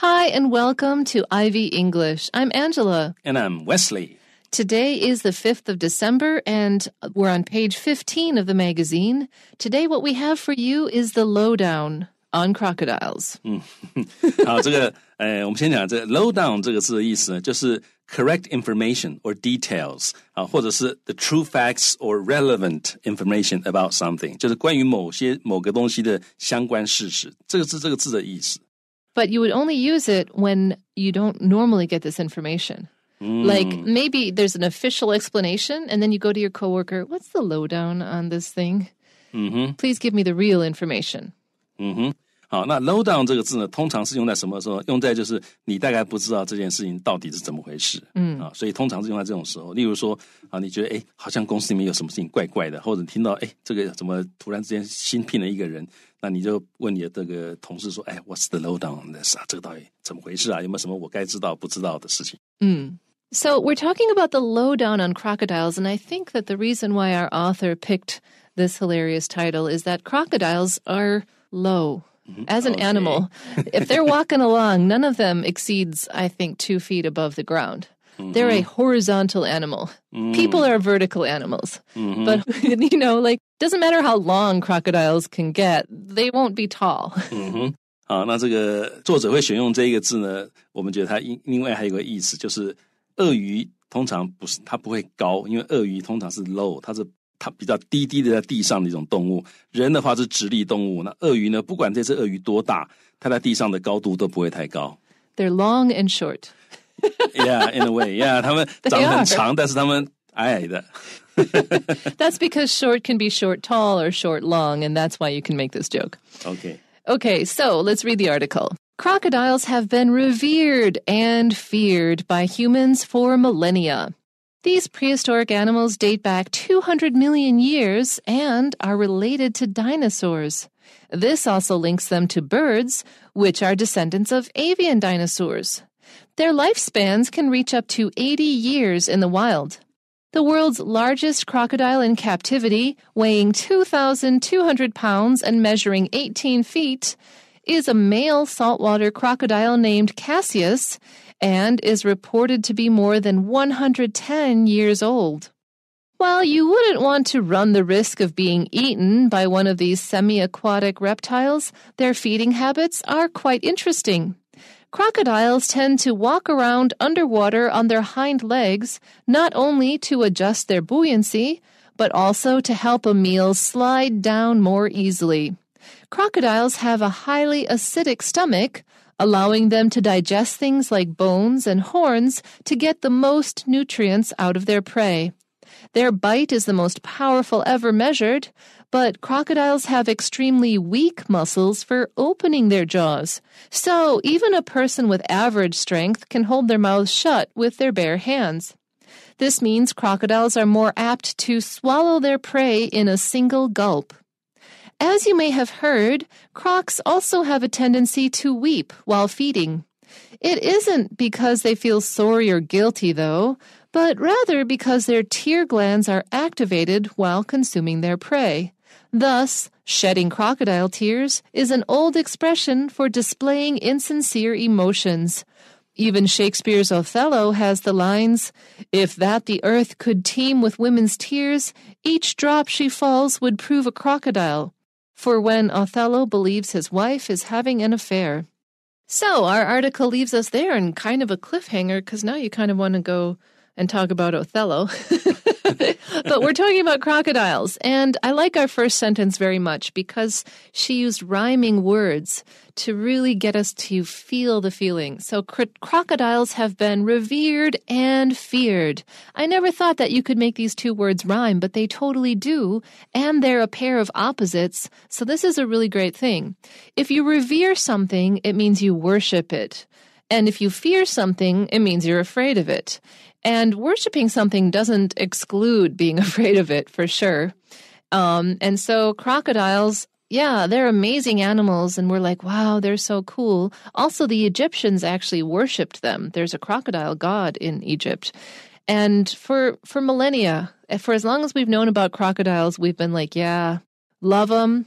Hi, and welcome to Ivy English. I'm Angela. And I'm Wesley. Today is the 5th of December, and we're on page 15 of the magazine. Today, what we have for you is the lowdown on crocodiles. 嗯，好，这个呃，我们先讲这 lowdown 这个字的意思，就是 correct information or details 啊，或者是 the true facts or relevant information about something，就是关于某些某个东西的相关事实。这个是这个字的意思。but you would only use it when you don't normally get this information. Mm. Like maybe there's an official explanation, and then you go to your coworker, "What's the lowdown on this thing? Mm-hmm. Please give me the real information." Mm-hmm. 好，那 low down 这个字呢，通常是用在什么时候？用在就是你大概不知道这件事情到底是怎么回事，嗯啊，所以通常是用在这种时候。例如说啊，你觉得哎，好像公司里面有什么事情怪怪的，或者听到哎，这个怎么突然之间新聘了一个人，那你就问你的这个同事说，哎，What's the low down on this 啊？这个到底怎么回事啊？有没有什么我该知道不知道的事情？嗯。So, we're talking about the lowdown on crocodiles, and I think that the reason why our author picked this hilarious title is that crocodiles are low. Mm-hmm. as an okay. Oh, animal. if they're walking along, none of them exceeds, I think, two feet above the ground. Mm-hmm. They're a horizontal animal. Mm. People are vertical animals. Mm-hmm. But, you know, like, doesn't matter how long crocodiles can get, they won't be tall. Mm-hmm. low，它是 它比较低低的在地上的一种动物。人的话是直立动物，那鳄鱼呢？不管这只鳄鱼多大，它在地上的高度都不会太高。They're long and short. yeah, in a way. Yeah，它们长很长，但是它们矮矮的。that's because short can be short tall or short long, and that's why you can make this joke. Okay. Okay, so let's read the article. Crocodiles have been revered and feared by humans for millennia. These prehistoric animals date back 200 million years and are related to dinosaurs. This also links them to birds, which are descendants of avian dinosaurs. Their lifespans can reach up to 80 years in the wild. The world's largest crocodile in captivity, weighing 2,200 pounds and measuring 18 feet, is a male saltwater crocodile named Cassius and is reported to be more than 110 years old. While you wouldn't want to run the risk of being eaten by one of these semi aquatic reptiles, their feeding habits are quite interesting. Crocodiles tend to walk around underwater on their hind legs, not only to adjust their buoyancy, but also to help a meal slide down more easily. Crocodiles have a highly acidic stomach, allowing them to digest things like bones and horns to get the most nutrients out of their prey. Their bite is the most powerful ever measured, but crocodiles have extremely weak muscles for opening their jaws. So even a person with average strength can hold their mouths shut with their bare hands. This means crocodiles are more apt to swallow their prey in a single gulp. As you may have heard, crocs also have a tendency to weep while feeding. It isn't because they feel sorry or guilty, though, but rather because their tear glands are activated while consuming their prey. Thus, shedding crocodile tears is an old expression for displaying insincere emotions. Even Shakespeare's Othello has the lines If that the earth could teem with women's tears, each drop she falls would prove a crocodile for when Othello believes his wife is having an affair. So our article leaves us there in kind of a cliffhanger because now you kind of want to go and talk about Othello. but we're talking about crocodiles. And I like our first sentence very much because she used rhyming words to really get us to feel the feeling. So cr- crocodiles have been revered and feared. I never thought that you could make these two words rhyme, but they totally do. And they're a pair of opposites. So this is a really great thing. If you revere something, it means you worship it. And if you fear something, it means you're afraid of it. And worshiping something doesn't exclude being afraid of it for sure. Um, and so crocodiles, yeah, they're amazing animals. And we're like, wow, they're so cool. Also, the Egyptians actually worshiped them. There's a crocodile god in Egypt. And for, for millennia, eh, for as long as we've known about crocodiles, we've been like, yeah, love them,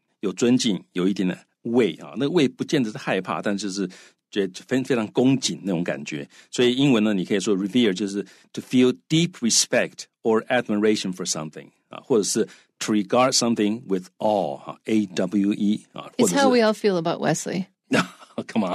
有尊敬，有一点点畏啊，那畏不见得是害怕，但就是觉非非常恭敬那种感觉。所以英文呢，你可以说 revere 就是 to feel deep respect or admiration for something 啊，或者是 to regard something with awe 哈，a w e 啊。It's how we all feel about Wesley. Come on，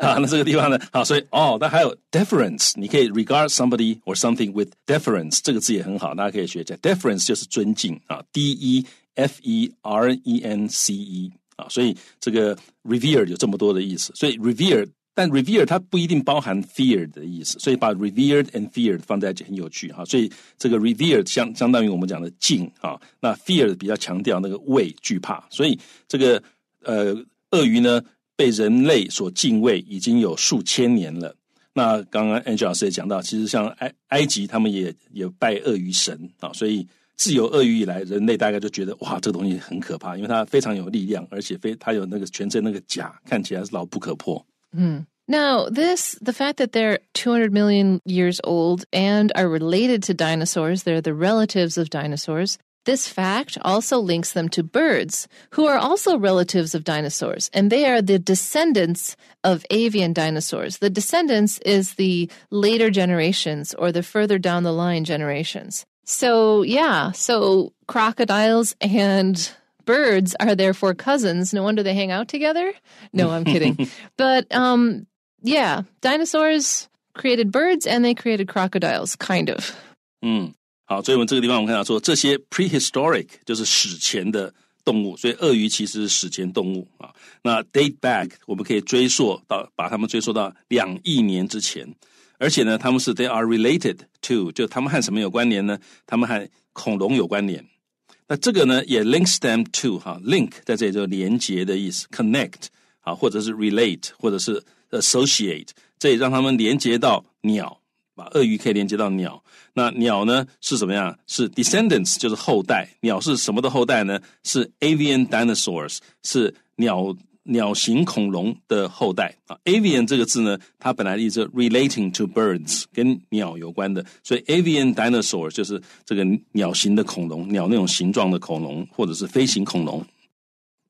啊，那这个地方呢，啊，所以哦，那还有 deference，你可以 regard somebody or something with deference，这个字也很好，大家可以学一下。deference 就是尊敬啊，d e F E R E N C E 啊，所以这个 revere 有这么多的意思，所以 revere，但 revere 它不一定包含 fear 的意思，所以把 revere and fear e d 放在一起很有趣哈。所以这个 revere 相相当于我们讲的敬啊，那 fear 比较强调那个畏惧怕。所以这个呃鳄鱼呢被人类所敬畏已经有数千年了。那刚刚 a n g e l 老师也讲到，其实像埃埃及他们也也拜鳄鱼神啊，所以。自由鳄鱼以来，人类大概就觉得哇，这个东西很可怕，因为它非常有力量，而且非它有那个全身那个甲看起来是牢不可破。嗯。Now, this, the fact that they're 200 million years old and are related to dinosaurs, they're the relatives of dinosaurs. This fact also links them to birds, who are also relatives of dinosaurs, and they are the descendants of avian dinosaurs. The descendants is the later generations or the further down the line generations. So, yeah. So, crocodiles and birds are therefore cousins. No wonder they hang out together. No, I'm kidding. but um, yeah, dinosaurs created birds and they created crocodiles, kind of. 嗯，好，所以我们这个地方我们看到说，这些 prehistoric 就是史前的动物，所以鳄鱼其实是史前动物啊。那 date back 我们可以追溯到，把它们追溯到两亿年之前。而且呢，他们是 they are related to，就他们和什么有关联呢？他们和恐龙有关联。那这个呢，也 links them to，哈，link 在这里就连接的意思，connect 啊，或者是 relate，或者是 associate，这也让他们连接到鸟，把鳄鱼可以连接到鸟。那鸟呢是什么呀？是 descendants，就是后代。鸟是什么的后代呢？是 avian dinosaurs，是鸟。鸟形恐龙的后代啊。avian 这个字呢，它本来意思 relating to birds，跟鸟有关的，所以 avian dinosaur 就是这个鸟形的恐龙，鸟那种形状的恐龙，或者是飞行恐龙。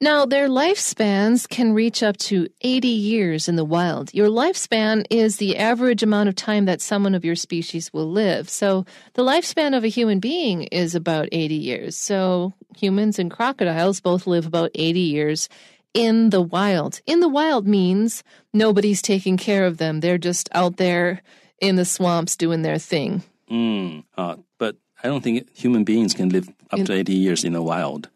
Now, their lifespans can reach up to 80 years in the wild. Your lifespan is the average amount of time that someone of your species will live. So, the lifespan of a human being is about 80 years. So, humans and crocodiles both live about 80 years in the wild. In the wild means nobody's taking care of them. They're just out there in the swamps doing their thing. Mm, uh, but I don't think human beings can live up in, to 80 years in the wild.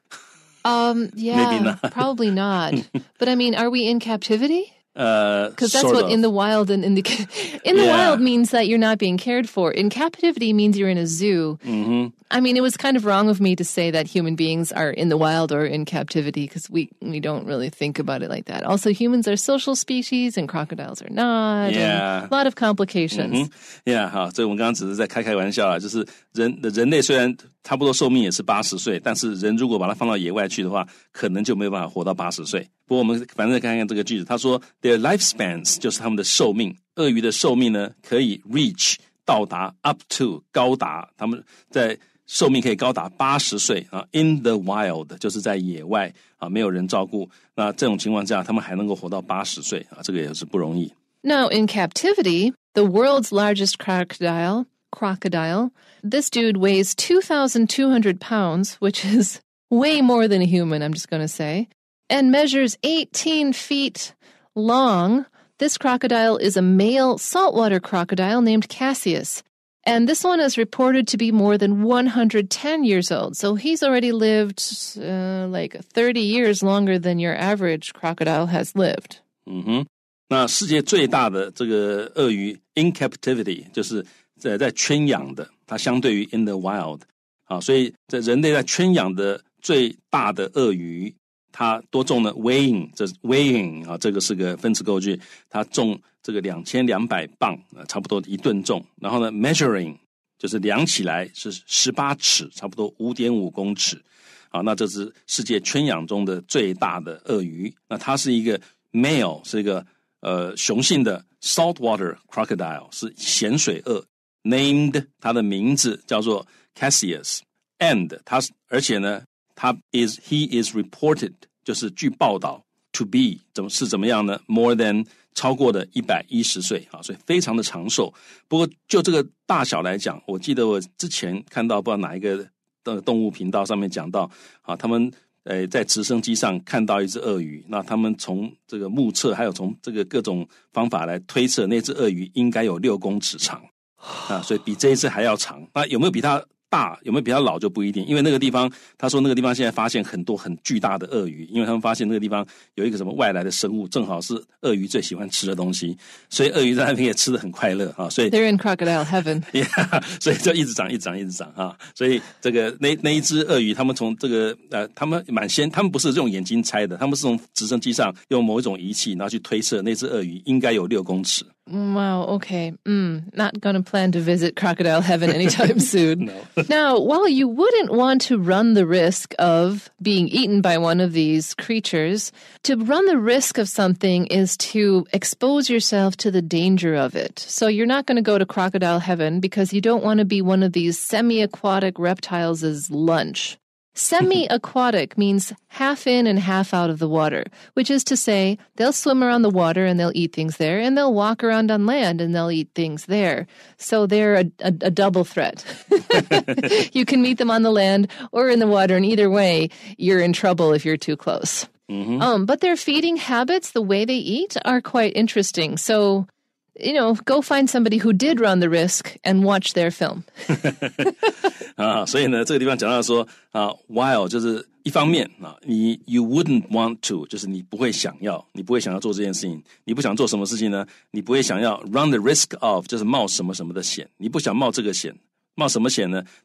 Um, yeah, not. probably not. but I mean, are we in captivity? Uh, because uh, that's what of. in the wild and in the in the yeah. wild means that you're not being cared for. In captivity means you're in a zoo. Mm-hmm. I mean, it was kind of wrong of me to say that human beings are in the wild or in captivity because we we don't really think about it like that. Also, humans are social species and crocodiles are not. Yeah, a lot of complications. Mm-hmm. Yeah，好，所以我们刚刚只是在开开玩笑啊，就是人人类虽然差不多寿命也是八十岁，但是人如果把它放到野外去的话，可能就没有办法活到八十岁。不过我们反正看看这个句子，他说 their lifespans 就是他们的寿命，鳄鱼的寿命呢可以 reach 到达 up to 高达，他们在寿命可以高达八十岁啊。In the wild 就是在野外啊，没有人照顾，那这种情况下，他们还能够活到八十岁啊，这个也是不容易。Now in captivity, the world's largest crocodile, crocodile, this dude weighs 2,200 pounds, which is way more than a human, I'm just going to say and measures 18 feet long. This crocodile is a male saltwater crocodile named Cassius. And this one is reported to be more than 110 years old. So he's already lived uh, like 30 years longer than your average crocodile has lived. Hmm. 嗯哼，那世界最大的这个鳄鱼 in captivity 就是在在圈养的，它相对于 in the wild 啊，所以在人类在圈养的最大的鳄鱼它多重呢？Weighing，这 weighing 啊，这个是个分词构句。它重这个两千两百磅啊，差不多一吨重。然后呢，measuring 就是量起来是十八尺，差不多五点五公尺。好，那这是世界圈养中的最大的鳄鱼。那它是一个 male，是一个呃雄性的 saltwater crocodile，是咸水鳄。Named，它的名字叫做 Cassius。And，它是而且呢。他 is he is reported 就是据报道 to be 怎么是怎么样呢？more than 超过的一百一十岁啊，所以非常的长寿。不过就这个大小来讲，我记得我之前看到不知道哪一个的动物频道上面讲到啊，他们呃在直升机上看到一只鳄鱼，那他们从这个目测，还有从这个各种方法来推测，那只鳄鱼应该有六公尺长啊，所以比这一只还要长那有没有比它？大有没有比较老就不一定，因为那个地方他说那个地方现在发现很多很巨大的鳄鱼，因为他们发现那个地方有一个什么外来的生物，正好是鳄鱼最喜欢吃的东西，所以鳄鱼在那边也吃的很快乐啊，所以 they're in crocodile heaven，所以就一直长，一直长，一直长啊，所以这个那那一只鳄鱼，他们从这个呃，他们蛮先，他们不是用眼睛猜的，他们是从直升机上用某一种仪器，然后去推测那只鳄鱼应该有六公尺。Wow. Okay. Mm, not going to plan to visit crocodile heaven anytime soon. now, while you wouldn't want to run the risk of being eaten by one of these creatures, to run the risk of something is to expose yourself to the danger of it. So you're not going to go to crocodile heaven because you don't want to be one of these semi aquatic reptiles' lunch. Semi aquatic means half in and half out of the water, which is to say, they'll swim around the water and they'll eat things there, and they'll walk around on land and they'll eat things there. So they're a, a, a double threat. you can meet them on the land or in the water, and either way, you're in trouble if you're too close. Mm-hmm. Um, but their feeding habits, the way they eat, are quite interesting. So you know, go find somebody who did run the risk and watch their film 啊，所以呢，这个地方讲到说啊，while 就是一方面啊，你 you wouldn't want to run the risk of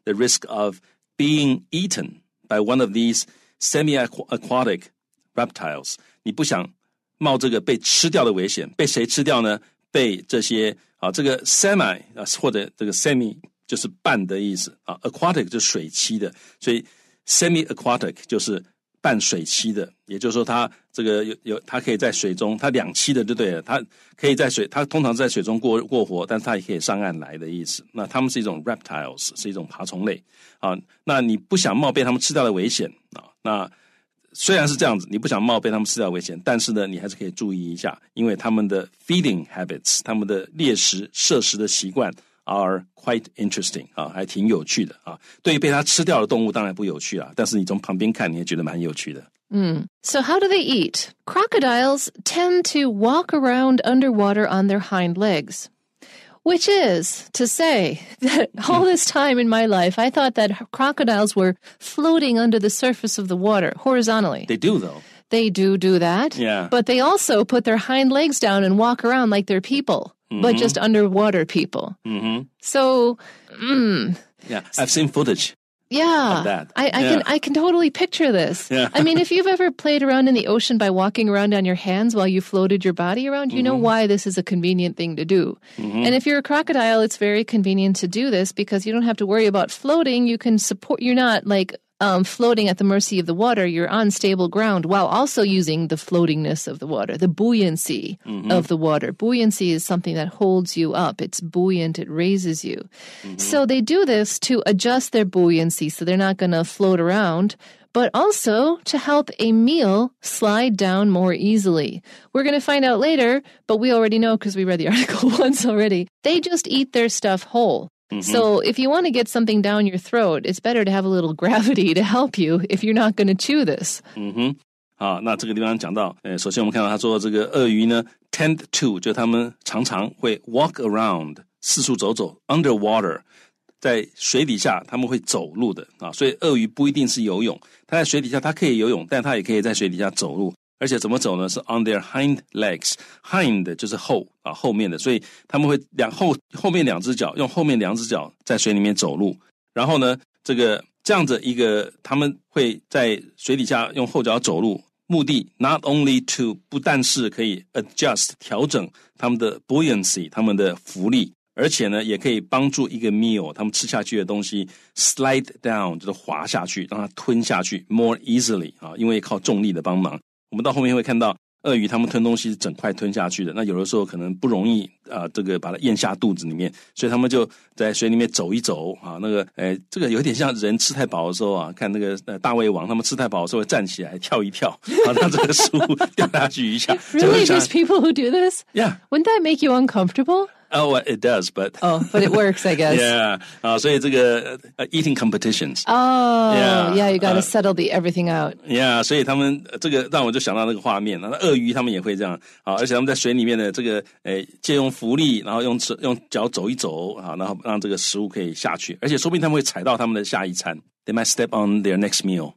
risk of being eaten by one of these semi-aquatic reptiles，你不想冒这个被吃掉的危险，被谁吃掉呢被这些啊，这个 semi 啊，或者这个 semi 就是半的意思啊，aquatic 就是水栖的，所以 semi-aquatic 就是半水栖的，也就是说它这个有有它可以在水中，它两栖的就对了，它可以在水，它通常在水中过过活，但是它也可以上岸来的意思。那它们是一种 reptiles，是一种爬虫类啊。那你不想冒被它们吃掉的危险啊？那虽然是这样子，你不想冒被他们吃掉危险，但是呢，你还是可以注意一下，因为他们的 feeding habits，他们的猎食摄食的习惯 are quite interesting 啊，还挺有趣的啊。对于被它吃掉的动物，当然不有趣啊，但是你从旁边看，你也觉得蛮有趣的。嗯，So how do they eat? Crocodiles tend to walk around underwater on their hind legs. which is to say that all this time in my life, I thought that crocodiles were floating under the surface of the water horizontally. They do, though. They do do that. Yeah. But they also put their hind legs down and walk around like they're people, mm-hmm. but just underwater people. Mm-hmm. So, mm, yeah, I've seen footage. Yeah, I, I yeah. can I can totally picture this. Yeah. I mean, if you've ever played around in the ocean by walking around on your hands while you floated your body around, you mm-hmm. know why this is a convenient thing to do. Mm-hmm. And if you're a crocodile, it's very convenient to do this because you don't have to worry about floating. You can support. You're not like um, floating at the mercy of the water, you're on stable ground while also using the floatingness of the water, the buoyancy mm-hmm. of the water. Buoyancy is something that holds you up, it's buoyant, it raises you. Mm-hmm. So they do this to adjust their buoyancy so they're not going to float around but also to help a meal slide down more easily. We're going to find out later, but we already know because we read the article once already. They just eat their stuff whole. Mm-hmm. So, if you want to get something down your throat, it's better to have a little gravity to help you if you're not going to chew this. 嗯哼，好，那这个地方讲到，呃，首先我们看到他说这个鳄鱼呢，tend mm-hmm. to 就他们常常会 walk around 四处走走，underwater 在水底下他们会走路的啊，所以鳄鱼不一定是游泳，它在水底下它可以游泳，但它也可以在水底下走路。而且怎么走呢？是 on their hind legs，hind 就是后啊，后面的，所以他们会两后后面两只脚用后面两只脚在水里面走路。然后呢，这个这样子一个，他们会在水底下用后脚走路，目的 not only to 不但是可以 adjust 调整他们的 buoyancy，他们的浮力，而且呢，也可以帮助一个 meal，他们吃下去的东西 slide down 就是滑下去，让它吞下去 more easily 啊，因为靠重力的帮忙。我们到后面会看到鳄鱼，他们吞东西是整块吞下去的。那有的时候可能不容易啊，这个把它咽下肚子里面，所以他们就在水里面走一走啊。那个，哎，这个有点像人吃太饱的时候啊。看那个大胃王，他们吃太饱的时候会站起来跳一跳，让这个食物掉下去一下。Really, there's people who do this? Yeah. Wouldn't that make you uncomfortable? Oh, it does, but oh, but it works, I guess. yeah uh, so 啊，所以这个呃 eating competitions Oh, Yeah, yeah, you got to uh, settle the everything out. Yeah. So yeah，所以他们呃这个让我就想到那个画面，那鳄鱼他们也会这样啊，而且他们在水里面的这个呃借用浮力，然后用手用脚走一走啊，然后让这个食物可以下去，而且说不定他们会踩到他们的下一餐，they might step on their next meal。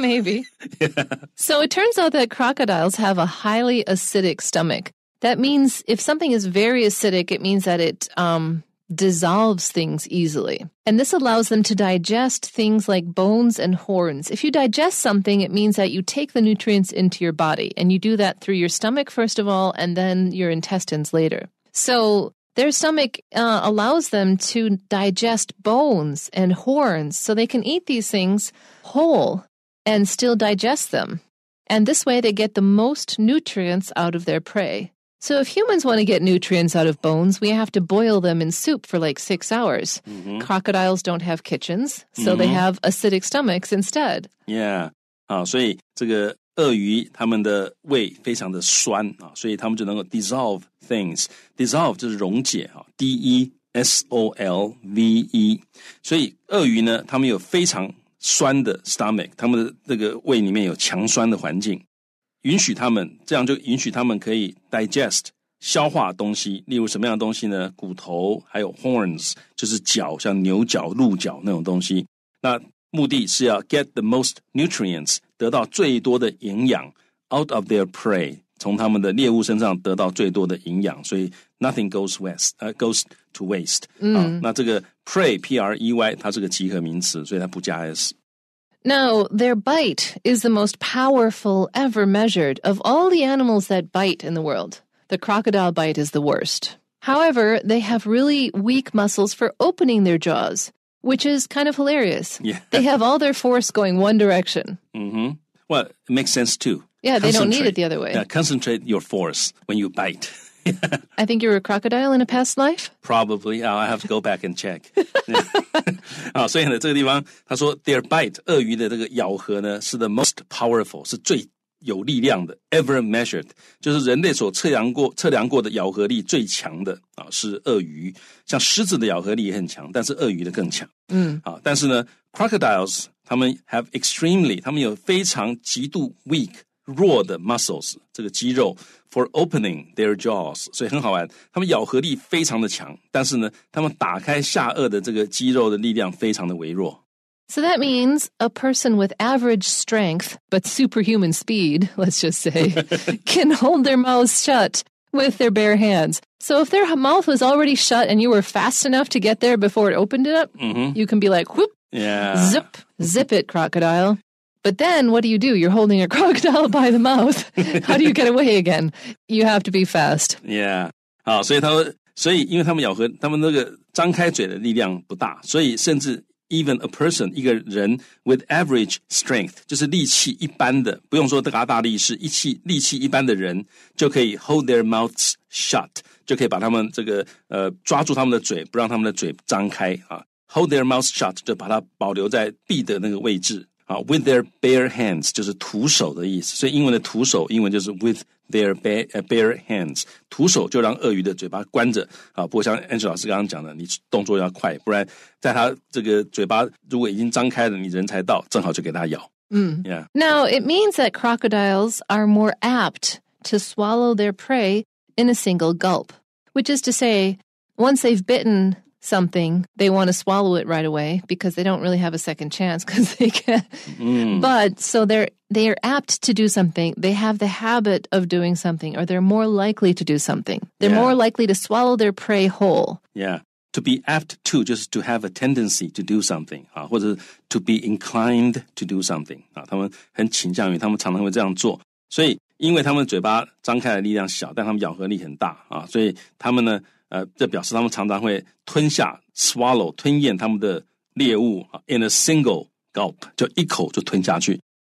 Maybe. So it turns out that crocodiles have a highly acidic stomach, that means if something is very acidic, it means that it um, dissolves things easily. And this allows them to digest things like bones and horns. If you digest something, it means that you take the nutrients into your body, and you do that through your stomach, first of all, and then your intestines later. So their stomach uh, allows them to digest bones and horns so they can eat these things whole and still digest them. And this way, they get the most nutrients out of their prey. So, if humans want to get nutrients out of bones, we have to boil them in soup for like six hours. Mm-hmm. Crocodiles don't have kitchens, so mm-hmm. they have acidic stomachs instead. Yeah. 好，所以这个鳄鱼它们的胃非常的酸啊，所以它们就能够 dissolve things。dissolve 就是溶解啊，d e s o l v e。所以鳄鱼呢，它们有非常酸的 stomach，它们的这个胃里面有强酸的环境。允许他们，这样就允许他们可以 digest 消化东西。例如什么样的东西呢？骨头，还有 horns，就是脚，像牛角、鹿角那种东西。那目的是要 get the most nutrients，得到最多的营养 out of their prey，从他们的猎物身上得到最多的营养。所以 nothing goes w e s t 呃，goes to waste。嗯，那这个 prey，p-r-e-y，它是个集合名词，所以它不加 s。Now, their bite is the most powerful ever measured of all the animals that bite in the world. The crocodile bite is the worst. However, they have really weak muscles for opening their jaws, which is kind of hilarious. Yeah. They have all their force going one direction. Mm-hmm. Well, it makes sense too. Yeah, they don't need it the other way. Yeah, concentrate your force when you bite. I think you were a crocodile in a past life. Probably, i have to go back and check. 啊 bite 鳄鱼的这个咬合呢是 the most powerful，是最有力量的，ever ever measured，就是人类所测量过测量过的咬合力最强的啊是鳄鱼。像狮子的咬合力也很强，但是鳄鱼的更强。嗯，啊，但是呢，crocodiles 他们 have extremely，他们有非常极度 weak 弱的 muscles 这个肌肉 for opening their jaws，所以很好玩。他们咬合力非常的强，但是呢，他们打开下颚的这个肌肉的力量非常的微弱。So that means a person with average strength but superhuman speed, let's just say, can hold their mouths shut with their bare hands. So if their mouth was already shut and you were fast enough to get there before it opened it up, mm -hmm. you can be like, whoop, yeah. zip, zip it, crocodile. But then what do you do? You're holding a crocodile by the mouth. How do you get away again? You have to be fast. Yeah，好，所以他们，所以因为他们咬合，他们那个张开嘴的力量不大，所以甚至 even a person 一个人 with average strength 就是力气一般的，不用说大大力士，一气力气一般的人就可以 hold their mouths shut，就可以把他们这个呃抓住他们的嘴，不让他们的嘴张开啊。Hold their mouths shut 就把它保留在闭的那个位置。啊，with their bare hands 就是徒手的意思，所以英文的徒手，英文就是 with their bare bare hands，徒手就让鳄鱼的嘴巴关着啊。不过像 Angel 老师刚刚讲的，你动作要快，不然在它这个嘴巴如果已经张开了，你人才到，正好就给它咬。Mm. Now it means that crocodiles are more apt to swallow their prey in a single gulp, which is to say, once they've bitten something, they want to swallow it right away because they don't really have a second chance because they can Mm. But so they're they are apt to do something. They have the habit of doing something, or they're more likely to do something. They're yeah. more likely to swallow their prey whole. Yeah. To be apt to just to have a tendency to do something 啊，或者 uh, to be inclined to do something 啊，他们很倾向于，他们常常会这样做。所以，因为他们嘴巴张开的力量小，但他们咬合力很大啊，所以他们呢 uh, 呃，这表示他们常常会吞下 吞咽他们的猎物啊，in a single gulp，就一口就吞下去。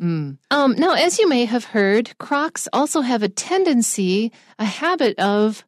Mm. Um, now, as you may have heard, crocs also have a tendency, a habit of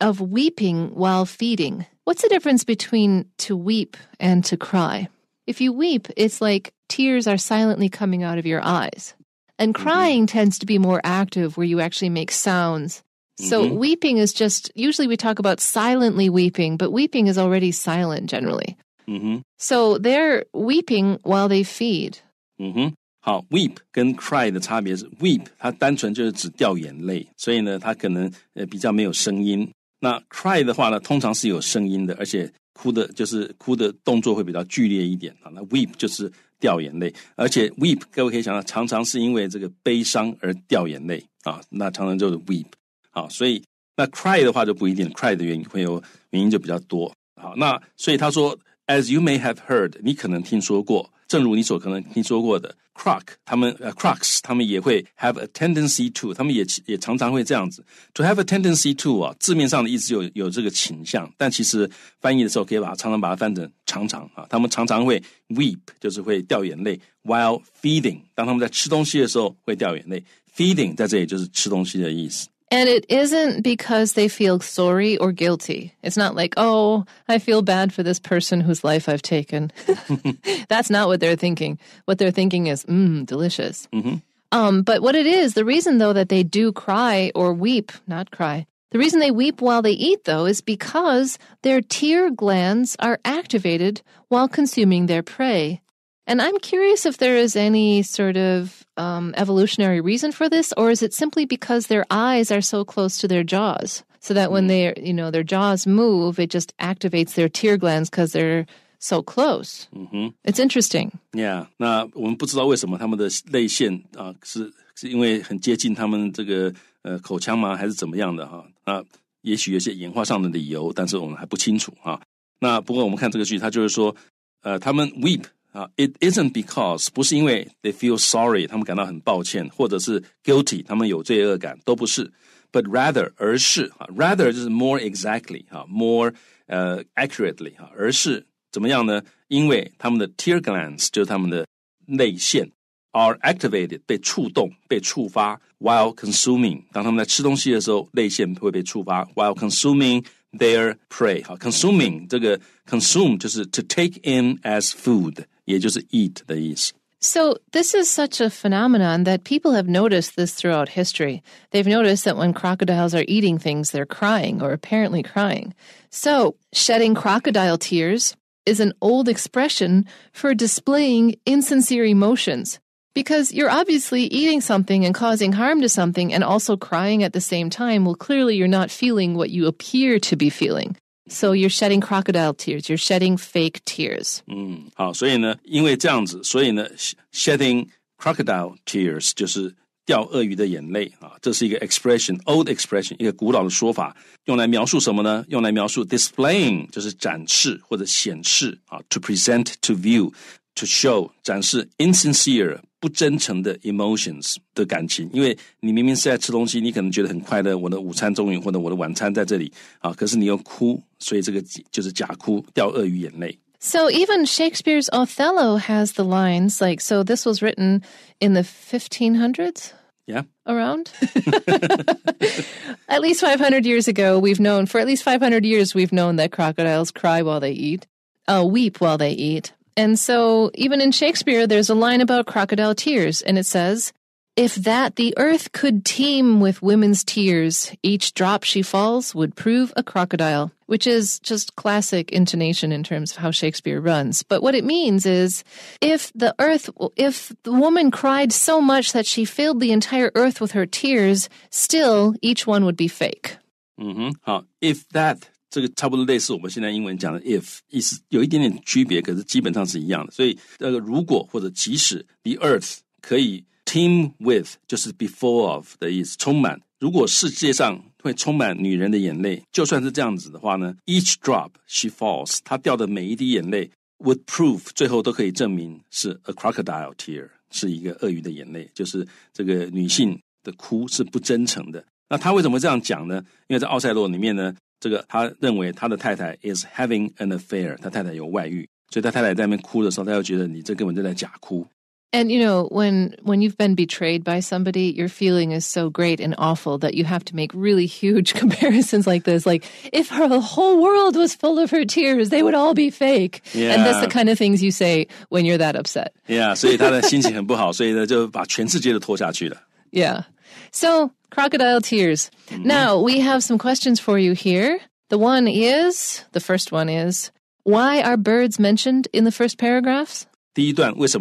of weeping while feeding. What's the difference between to weep and to cry? If you weep, it's like tears are silently coming out of your eyes. And mm-hmm. crying mm-hmm. tends to be more active where you actually make sounds. So mm-hmm. weeping is just usually we talk about silently weeping, but weeping is already silent generally. Mm-hmm. So they're weeping while they feed. Mm-hmm. 好，weep 跟 cry 的差别是，weep 它单纯就是只掉眼泪，所以呢，它可能呃比较没有声音。那 cry 的话呢，通常是有声音的，而且哭的就是哭的动作会比较剧烈一点啊。那 weep 就是掉眼泪，而且 weep 各位可以想到，常常是因为这个悲伤而掉眼泪啊。那常常就是 weep 啊，所以那 cry 的话就不一定，cry 的原因会有原因就比较多好，那所以他说，as you may have heard，你可能听说过。正如你所可能听说过的，crack 他们呃 cracks 他们也会 have a tendency to，他们也也常常会这样子，to have a tendency to 啊，字面上的意思有有这个倾向，但其实翻译的时候可以把它常常把它翻成常常啊，他们常常会 weep 就是会掉眼泪，while feeding 当他们在吃东西的时候会掉眼泪，feeding 在这里就是吃东西的意思。And it isn't because they feel sorry or guilty. It's not like, oh, I feel bad for this person whose life I've taken. That's not what they're thinking. What they're thinking is, mmm, delicious. Mm-hmm. Um, but what it is, the reason though that they do cry or weep, not cry, the reason they weep while they eat though is because their tear glands are activated while consuming their prey. And I'm curious if there is any sort of um, evolutionary reason for this, or is it simply because their eyes are so close to their jaws, so that when hmm. they, you know, their jaws move, it just activates their tear glands because they're so close. Mm-hmm. It's interesting. Yeah, Yeah，那我们不知道为什么他们的泪腺啊，是是因为很接近他们这个呃口腔吗，还是怎么样的哈、啊？那也许有些演化上的理由，但是我们还不清楚啊。那不过我们看这个剧，它就是说，呃，他们 weep 啊、uh,，It isn't because 不是因为 they feel sorry，他们感到很抱歉，或者是 guilty，他们有罪恶感，都不是。But rather 而是啊，rather 就是 more exactly 啊，more 呃 accurately 啊，而是怎么样呢？因为他们的 tear glands 就是他们的泪腺 are activated 被触动、被触发 while consuming，当他们在吃东西的时候，泪腺会被触发 while consuming their prey。好，consuming 这个 consume 就是 to take in as food，也就是 eat 的意思。So, this is such a phenomenon that people have noticed this throughout history. They've noticed that when crocodiles are eating things, they're crying or apparently crying. So, shedding crocodile tears is an old expression for displaying insincere emotions. Because you're obviously eating something and causing harm to something and also crying at the same time. Well, clearly you're not feeling what you appear to be feeling. So you're shedding crocodile tears. You're shedding fake tears. 嗯，好，所以呢，因为这样子，所以呢，shedding mm. crocodile tears 就是掉鳄鱼的眼泪啊，这是一个 expression，old expression，一个古老的说法，用来描述什么呢？用来描述 displaying，就是展示或者显示啊，to present to view，to show，展示 insincere 不真诚的 emotions 的感情，因为你明明是在吃东西，你可能觉得很快乐，我的午餐终于或者我的晚餐在这里啊，可是你又哭，所以这个就是假哭，掉鳄鱼眼泪。So even Shakespeare's Othello has the lines like, so this was written in the 1500s? Yeah. Around? at least 500 years ago, we've known, for at least 500 years, we've known that crocodiles cry while they eat, uh, weep while they eat, and so, even in Shakespeare, there's a line about crocodile tears, and it says, If that the earth could teem with women's tears, each drop she falls would prove a crocodile, which is just classic intonation in terms of how Shakespeare runs. But what it means is, if the earth, if the woman cried so much that she filled the entire earth with her tears, still each one would be fake. Mm-hmm. Huh. If that 这个差不多类似我们现在英文讲的 if 意思，有一点点区别，可是基本上是一样的。所以那个如果或者即使 the earth 可以 team with 就是 before of 的意思，充满。如果世界上会充满女人的眼泪，就算是这样子的话呢，each drop she falls，她掉的每一滴眼泪 would prove 最后都可以证明是 a crocodile tear，是一个鳄鱼的眼泪，就是这个女性的哭是不真诚的。那他为什么这样讲呢？因为在奥赛洛里面呢。这个他认为他的太太 is having an affair，他太太有外遇，所以他太太在那边哭的时候，他就觉得你这根本就在假哭。And you know, when when you've been betrayed by somebody, your feeling is so great and awful that you have to make really huge comparisons like this. Like if her whole world was full of her tears, they would all be fake. Yeah. And that's the kind of things you say when you're that upset. Yeah, 所以他的心情很不好，所以呢就把全世界都拖下去了。Yeah. So, crocodile tears. Mm-hmm. Now, we have some questions for you here. The one is the first one is why are birds mentioned in the first paragraphs? Because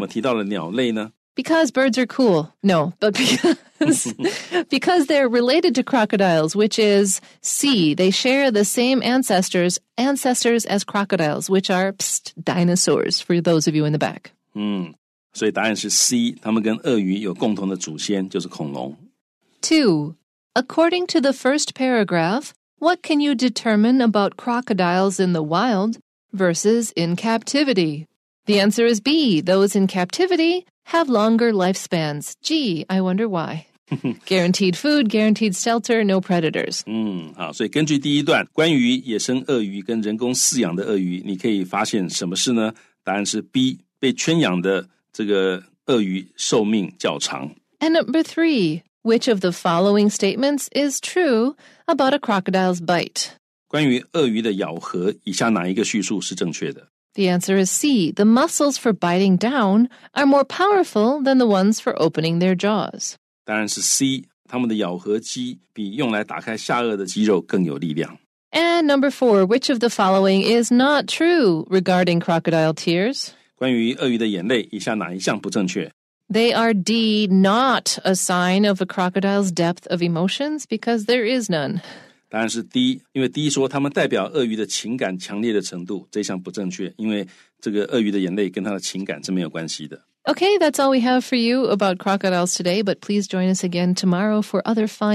birds are cool. No, but because because they're related to crocodiles, which is C. They share the same ancestors ancestors as crocodiles, which are psst, dinosaurs for those of you in the back. 嗯，所以答案是 hmm. C。它们跟鳄鱼有共同的祖先，就是恐龙。2. According to the first paragraph, what can you determine about crocodiles in the wild versus in captivity? The answer is B. Those in captivity have longer lifespans. Gee, I wonder why. guaranteed food, guaranteed shelter, no predators。嗯，好，所以根据第一段关于野生鳄鱼跟人工饲养的鳄鱼，你可以发现什么事呢？答案是 And number three, which of the following statements is true about a crocodile's bite? The answer is C. The muscles for biting down are more powerful than the ones for opening their jaws. 当然是 And number four, which of the following is not true regarding crocodile tears? 关于鳄鱼的眼泪，以下哪一项不正确？they are D, not a sign of a crocodile's depth of emotions because there is none. 答案是 D，因为 D 说他们代表鳄鱼的情感强烈的程度，这项不正确，因为这个鳄鱼的眼泪跟它的情感是没有关系的。Okay, that's all we have for you about crocodiles today, but please join us again tomorrow for other fun.